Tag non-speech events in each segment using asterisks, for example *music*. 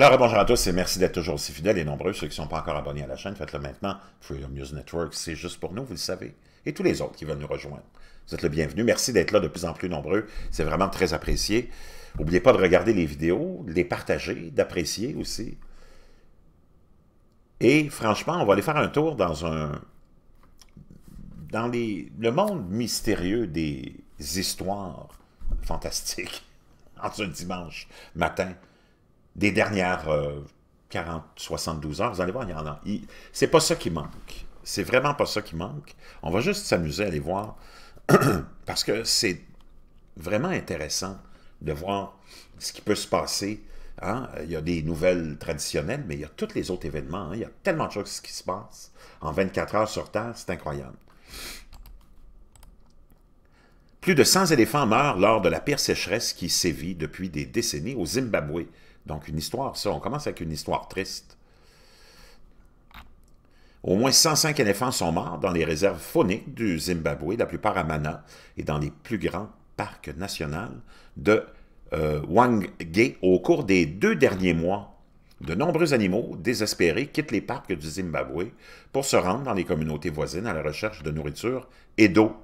Alors, bonjour à tous et merci d'être toujours aussi fidèles et nombreux. Ceux qui ne sont pas encore abonnés à la chaîne, faites-le maintenant. Freedom News Network, c'est juste pour nous, vous le savez. Et tous les autres qui veulent nous rejoindre. Vous êtes le bienvenu. Merci d'être là de plus en plus nombreux. C'est vraiment très apprécié. N'oubliez pas de regarder les vidéos, de les partager, d'apprécier aussi. Et franchement, on va aller faire un tour dans un dans le monde mystérieux des histoires fantastiques *laughs* en un dimanche matin des dernières 40, euh, 72 heures. Vous allez voir, il y en a. C'est pas ça qui manque. C'est vraiment pas ça qui manque. On va juste s'amuser à aller voir *clears throat* parce que c'est vraiment intéressant de voir ce qui peut se passer. Hein. Il y a des nouvelles traditionnelles, mais il y a tous les autres événements. Hein. Il y a tellement de choses qui se passent en 24 heures sur Terre, c'est incroyable. Plus de 100 éléphants meurent lors de la pire sécheresse qui sévit depuis des décennies au Zimbabwe. Donc une histoire, ça, on commence avec une histoire triste. Au moins 105 éléphants sont morts dans les réserves fauniques du Zimbabwe, la plupart à Mana, et dans les plus grands parcs nationaux de euh, Au cours des deux derniers mois, de nombreux animaux désespérés quittent les parcs du Zimbabwe pour se rendre dans les communautés voisines à la recherche de nourriture et d'eau.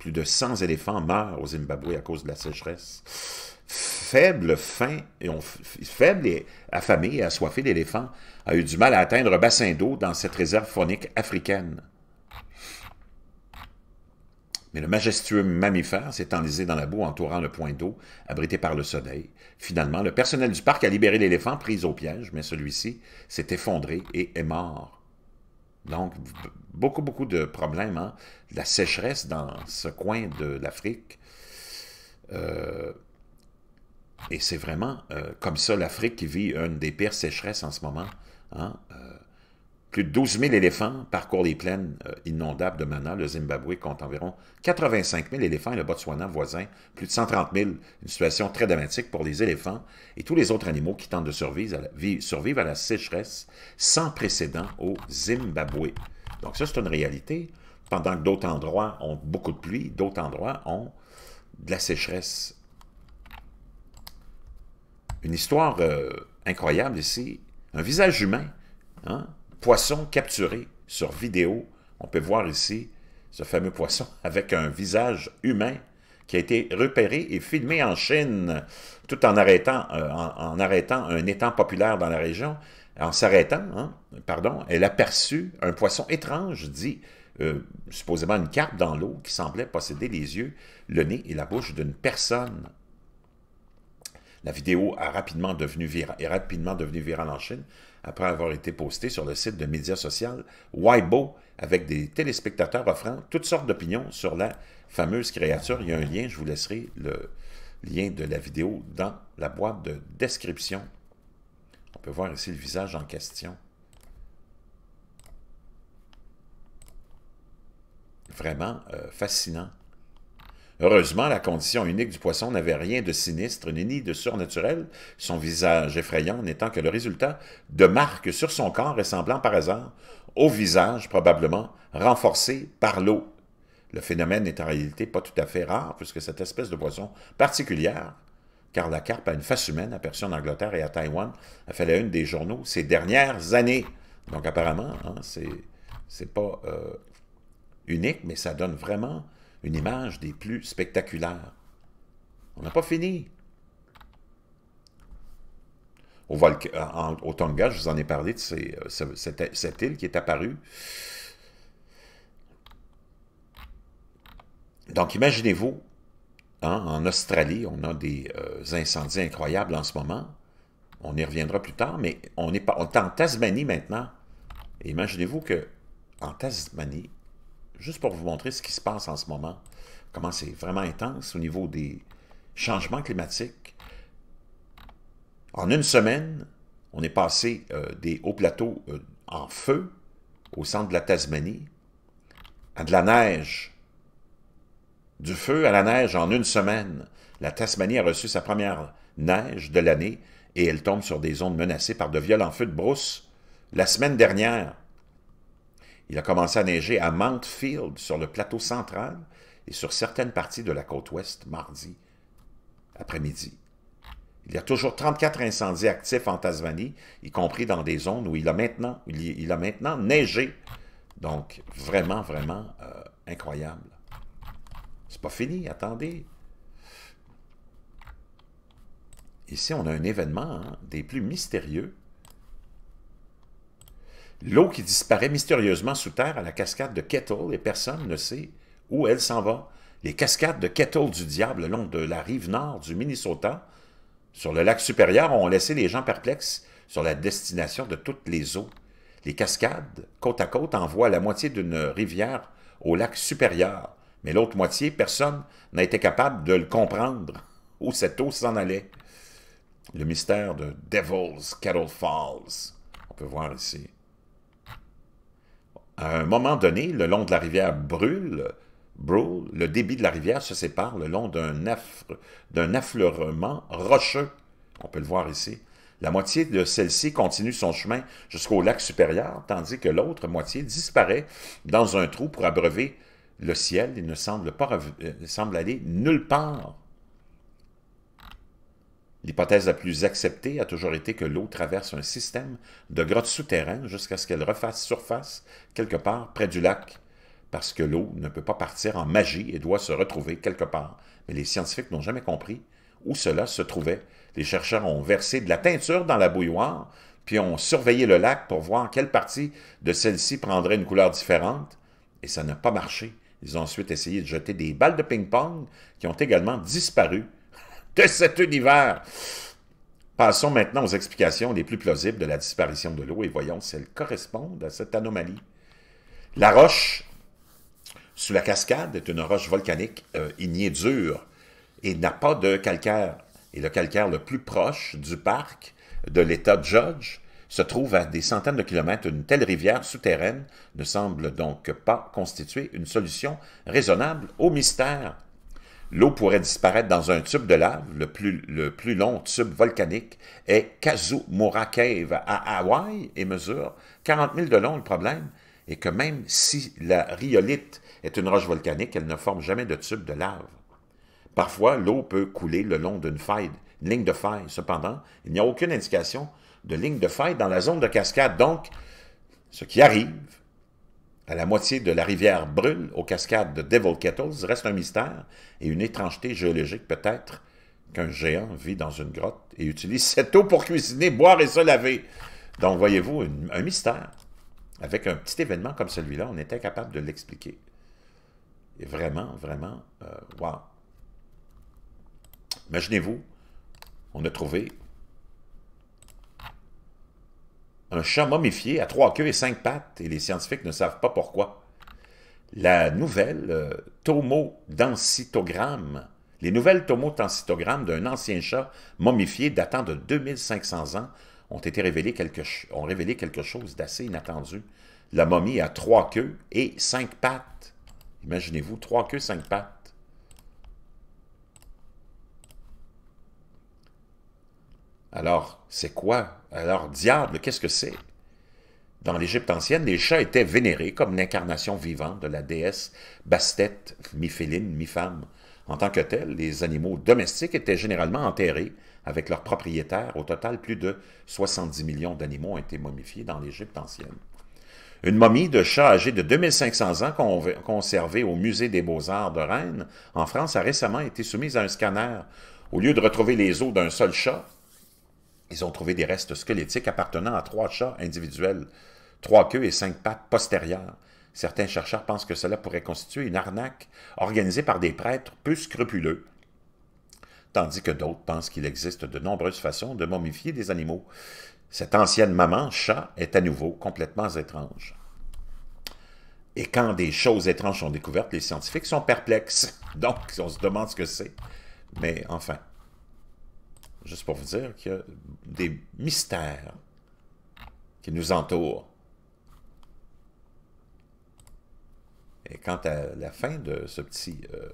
Plus de 100 éléphants meurent au Zimbabwe à cause de la sécheresse faible, fin, et on, faible et affamé et assoiffé, l'éléphant a eu du mal à atteindre un bassin d'eau dans cette réserve faunique africaine. Mais le majestueux mammifère s'est enlisé dans la boue entourant le point d'eau, abrité par le soleil. Finalement, le personnel du parc a libéré l'éléphant pris au piège, mais celui-ci s'est effondré et est mort. Donc, beaucoup, beaucoup de problèmes. Hein. La sécheresse dans ce coin de l'Afrique. Euh, et c'est vraiment euh, comme ça l'Afrique qui vit une des pires sécheresses en ce moment. Hein, euh, plus de 12 000 éléphants parcourent les plaines euh, inondables de Mana. Le Zimbabwe compte environ 85 000 éléphants et le Botswana voisin, plus de 130 000. Une situation très dramatique pour les éléphants et tous les autres animaux qui tentent de à la, survivre à la sécheresse sans précédent au Zimbabwe. Donc ça, c'est une réalité. Pendant que d'autres endroits ont beaucoup de pluie, d'autres endroits ont de la sécheresse une histoire euh, incroyable ici. Un visage humain, hein? poisson capturé sur vidéo. On peut voir ici ce fameux poisson *laughs* avec un visage humain qui a été repéré et filmé en Chine, tout en arrêtant, euh, un étang populaire dans la région. En s'arrêtant, hein, pardon, elle aperçut un poisson étrange, dit euh, supposément une carpe dans l'eau, qui semblait posséder les yeux, le nez et la bouche d'une personne la vidéo a rapidement devenu virale, est rapidement devenue virale en Chine après avoir été postée sur le site de médias sociaux Weibo avec des téléspectateurs offrant toutes sortes d'opinions sur la fameuse créature. Il y a un lien, je vous laisserai le lien de la vidéo dans la boîte de description. On peut voir ici le visage en question. Vraiment euh, fascinant Heureusement, la condition unique du poisson n'avait rien de sinistre ni de surnaturel, son visage effrayant n'étant que le résultat de marques sur son corps ressemblant par hasard au visage probablement renforcé par l'eau. Le phénomène n'est en réalité pas tout à fait rare, puisque cette espèce de poisson particulière, car la carpe a une face humaine aperçue en Angleterre et à Taïwan, a fait la une des journaux ces dernières années. Donc apparemment, hein, ce c'est pas euh, unique, mais ça donne vraiment une image des plus spectaculaires. On n'a pas fini. Au, Tonga, je vous en ai parlé de euh, cette, île qui est apparue. Donc, imaginez-vous, hein, en Australie, on a des euh, incendies incroyables en ce moment. On y reviendra plus tard, mais on est, on est en Tasmanie maintenant. Imaginez-vous que en Tasmanie, juste pour vous montrer ce qui se passe en ce moment, comment c'est vraiment intense au niveau des changements climatiques. En une semaine, on est passé euh, des hauts plateaux euh, en feu au centre de la Tasmanie à de la neige. Du feu à la neige en une semaine. La Tasmanie a reçu sa première neige de l'année et elle tombe sur des zones menacées par de violents feux de brousse. La semaine dernière, il a commencé à neiger à Mountfield, sur le plateau central, et sur certaines parties de la côte ouest mardi après-midi. Il y a toujours 34 incendies actifs en Tasmanie, y compris dans des zones où il a maintenant, il a maintenant neigé. Donc, vraiment, vraiment euh, incroyable. C'est pas fini, attendez. Ici, on a un événement hein, des plus mystérieux L'eau qui disparaît mystérieusement sous terre à la cascade de Kettle et personne ne sait où elle s'en va. Les cascades de Kettle du Diable le long de la rive nord du Minnesota, sur le lac supérieur, ont laissé les gens perplexes sur la destination de toutes les eaux. Les cascades, côte à côte, envoient la moitié d'une rivière au lac supérieur, mais l'autre moitié, personne n'a été capable de le comprendre, *laughs* où cette eau s'en allait. Le mystère de Devil's Kettle Falls, on peut voir ici. À un moment donné, le long de la rivière Brûle, le débit de la rivière se sépare le long d'un affleurement rocheux. On peut le voir ici. La moitié de celle-ci continue son chemin jusqu'au lac supérieur, tandis que l'autre moitié disparaît dans un trou pour abreuver le ciel. Il ne semble, pas euh, semble aller nulle part. L'hypothèse la plus acceptée a toujours été que l'eau traverse un système de grottes souterraines jusqu'à ce qu'elle refasse surface quelque part près du lac, parce que l'eau ne peut pas partir en magie et doit se retrouver quelque part. Mais les scientifiques n'ont jamais compris où cela se trouvait. Les chercheurs ont versé de la teinture dans la bouilloire, puis ont surveillé le lac pour voir quelle partie de celle-ci prendrait une couleur différente, et ça n'a pas marché. Ils ont ensuite essayé de jeter des balles de ping-pong qui ont également disparu de cet univers. Passons maintenant aux explications les plus plausibles de la disparition de l'eau et voyons si elles correspondent à cette anomalie. La roche sous la cascade est une roche volcanique euh, ignée dure et n'a pas de calcaire. Et le calcaire le plus proche du parc de l'État de Judge se trouve à des centaines de kilomètres. Une telle rivière souterraine ne semble donc pas constituer une solution raisonnable au mystère. L'eau pourrait disparaître dans un tube de lave. Le plus, le plus long tube volcanique est Kazumura Cave à Hawaï et mesure 40 000 de long. Le problème est que même si la rhyolite est une roche volcanique, elle ne forme jamais de tube de lave. Parfois, l'eau peut couler le long d'une faille, ligne de faille. Cependant, il n'y a aucune indication de ligne de faille dans la zone de cascade. Donc, ce qui arrive, à la moitié de la rivière Brûle, aux cascades de Devil Kettles, reste un mystère et une étrangeté géologique peut-être qu'un géant vit dans une grotte et utilise cette eau pour cuisiner, boire et se laver. Donc, voyez-vous, un mystère. Avec un petit événement comme celui-là, on était capable de l'expliquer. Et vraiment, vraiment, euh, Wow. Imaginez-vous, on a trouvé un chat momifié à trois queues et cinq pattes, et les scientifiques ne savent pas pourquoi. La nouvelle euh, tomodensitogramme, les nouvelles tomodensitogrammes d'un ancien chat momifié datant de 2500 ans ont été révélés ont révélé quelque chose d'assez inattendu. La momie a trois queues et cinq pattes. Imaginez-vous, trois queues, cinq pattes. Alors, c'est quoi? Alors, diable, qu'est-ce que c'est? Dans l'Égypte ancienne, les chats étaient vénérés comme l'incarnation vivante de la déesse Bastet, mi-féline, mi-femme. En tant que tel, les animaux domestiques étaient généralement enterrés avec leurs propriétaires. Au total, plus de 70 millions d'animaux ont été momifiés dans l'Égypte ancienne. Une momie de chat âgée de 2500 ans conservée au Musée des beaux-arts de Rennes, en France, a récemment été soumise à un scanner. Au lieu de retrouver les os d'un seul chat, ils ont trouvé des restes squelettiques appartenant à trois chats individuels, trois queues et cinq pattes postérieures. Certains chercheurs pensent que cela pourrait constituer une arnaque organisée par des prêtres peu scrupuleux, tandis que d'autres pensent qu'il existe de nombreuses façons de momifier des animaux. Cette ancienne maman chat est à nouveau complètement étrange. Et quand des choses étranges sont découvertes, les scientifiques sont perplexes. *laughs* Donc, on se demande ce que c'est. Mais enfin, juste pour vous dire qu'il y a des mystères qui nous entourent. Et quant à la fin de ce petit euh,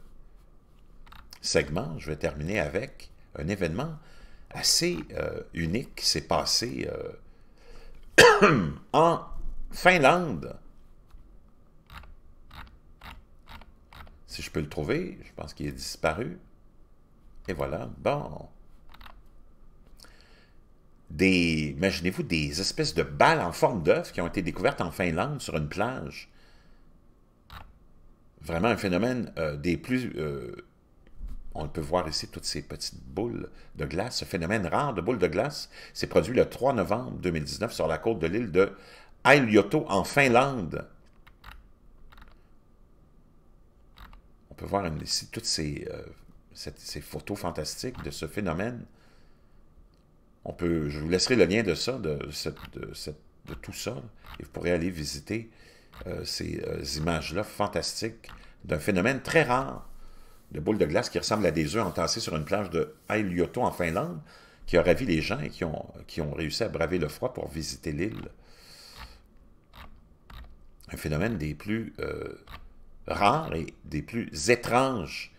segment, je vais terminer avec un événement assez euh, unique qui s'est passé euh, *coughs* en Finlande. Si je peux le trouver, je pense qu'il est disparu. Et voilà, bon des, imaginez-vous, des espèces de balles en forme d'œuf qui ont été découvertes en Finlande sur une plage. Vraiment un phénomène euh, des plus... Euh, on peut voir ici toutes ces petites boules de glace. Ce phénomène rare de boules de glace s'est produit le 3 novembre 2019 sur la côte de l'île de Ailioto en Finlande. On peut voir ici toutes euh, ces photos fantastiques de ce phénomène peut, je vous laisserai le lien de ça, de, tout ça, et vous pourrez aller visiter euh, ces euh, images-là fantastiques d'un phénomène très rare de boules de glace qui ressemble à des œufs entassés sur une plage de Ailioto en Finlande, qui a ravi les gens et qui ont, réussi à braver le froid pour visiter l'île. Un phénomène des plus euh, rares et des plus étranges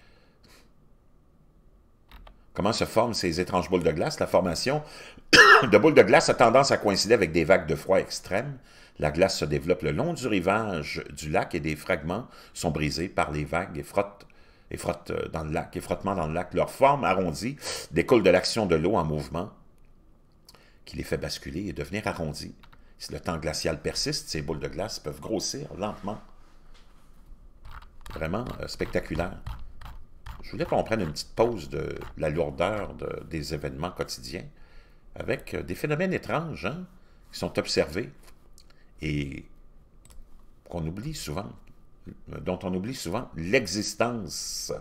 Comment se forment ces étranges boules de glace? La formation *coughs* de boules de glace a tendance à coïncider avec des vagues de froid extrêmes. La glace se développe le long du rivage du lac et des fragments sont brisés par les vagues et frottent euh, dans le lac, et frottement dans le lac. Leur forme arrondie découle de l'action de l'eau en mouvement qui les fait basculer et devenir arrondie. Si le temps glacial persiste, ces boules de glace peuvent grossir lentement. Vraiment euh, spectaculaire je voulais qu'on prenne une petite pause de la lourdeur des événements quotidiens avec euh, des phénomènes étranges hein, qui sont observés et qu'on oublie souvent, euh, dont on oublie souvent l'existence.